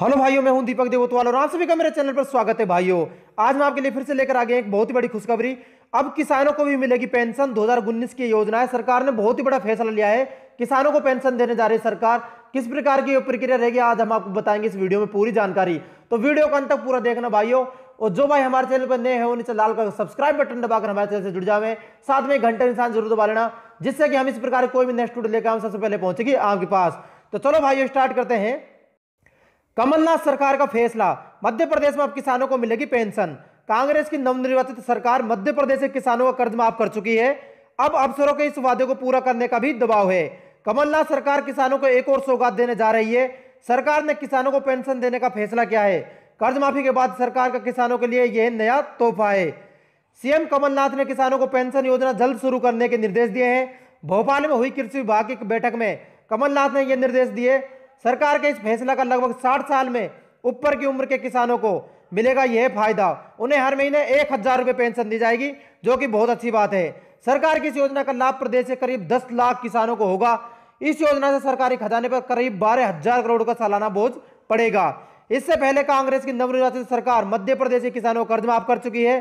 hello भाइयों मैं हूं दीपक देवोत्वाल और आप सभी का मेरे चैनल पर स्वागत है भाइयों आज मैं आपके लिए फिर से लेकर आ गया एक बहुत ही बड़ी खुशखबरी अब किसानों को भी मिलेगी पेंशन 2019 की योजना है सरकार ने बहुत ही बड़ा फैसला लिया है किसानों को पेंशन देने जा रही है सरकार किस प्रकार की प्रक्रिया रहेगी आज हम आपको बताएंगे इस वीडियो में पूरी जानकारी तो वीडियो का अंत तक पूरा देखना भाइयों और जो भाई हमारे चैनल पर नए हैं वो नीचे लाल का सब्सक्राइब बटन दबाकर हमारे चैनल से जुड़ जाए साथ में घंटे निशान जरूर दबा लेना जिससे कि हम इस प्रकार कोई भी नेक्स्ट लेकर हम सबसे पहले पहुंचेगी आपके पास तो चलो भाइयों स्टार्ट करते हैं कमलनाथ सरकार का फैसला मध्य प्रदेश में अब किसानों को मिलेगी पेंशन कांग्रेस की नवनिर्वाचित सरकार मध्य प्रदेश के किसानों का कर्ज माफ कर चुकी है अब अफसरों के इस वादे को पूरा करने का भी दबाव है कमलनाथ सरकार किसानों को एक और सौगात देने जा रही है सरकार ने किसानों को पेंशन देने का फैसला किया है कर्ज माफी के बाद सरकार का किसानों के लिए यह नया तोहफा है सीएम कमलनाथ ने किसानों को पेंशन योजना जल्द शुरू करने के निर्देश दिए हैं भोपाल में हुई कृषि विभाग की बैठक में कमलनाथ ने यह निर्देश दिए सरकार के इस फैसला का लगभग साठ साल में ऊपर की उम्र के किसानों को मिलेगा यह फायदा उन्हें हर महीने एक हज़ार रुपये पेंशन दी जाएगी जो कि बहुत अच्छी बात है सरकार की इस योजना का लाभ प्रदेश के करीब दस लाख किसानों को होगा इस योजना से सरकारी खजाने पर करीब बारह हजार करोड़ का सालाना बोझ पड़ेगा इससे पहले कांग्रेस की नवनिर्वाचित सरकार मध्य प्रदेश के किसानों को कर्ज माफ कर चुकी है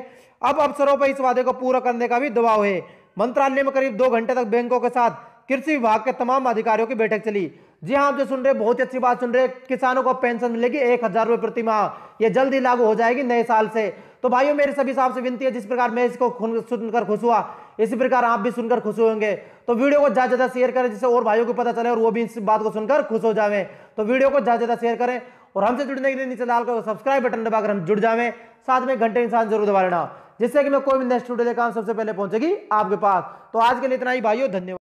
अब अवसरों पर इस वादे को पूरा करने का भी दबाव है मंत्रालय में करीब दो घंटे तक बैंकों के साथ कृषि विभाग के तमाम अधिकारियों की बैठक चली जी हाँ आप जो सुन रहे बहुत ही अच्छी बात सुन रहे किसानों को पेंशन मिलेगी एक हजार रुपए प्रति माह ये जल्दी लागू हो जाएगी नए साल से तो भाइयों मेरे सभी हिसाब से विनती है जिस प्रकार मैं इसको सुनकर खुश हुआ इसी प्रकार आप भी सुनकर खुश होंगे तो वीडियो को ज्यादा ज्यादा शेयर करें जिससे और भाइयों को पता चले और वो भी इस बात को सुनकर खुश हो जाए तो वीडियो को ज्यादा ज्यादा शेयर करें और हमसे जुड़ने के लिए नीचे लाल कर सब्सक्राइब बटन दबाकर हम जुड़ जाए साथ में घंटे इंसान जरूर दबा लेना जिससे कि मैं कोई भी नेक्स्ट वीडियो देखा सबसे पहले पहुंचेगी आपके पास तो आज के लिए इतना ही भाइयों धन्यवाद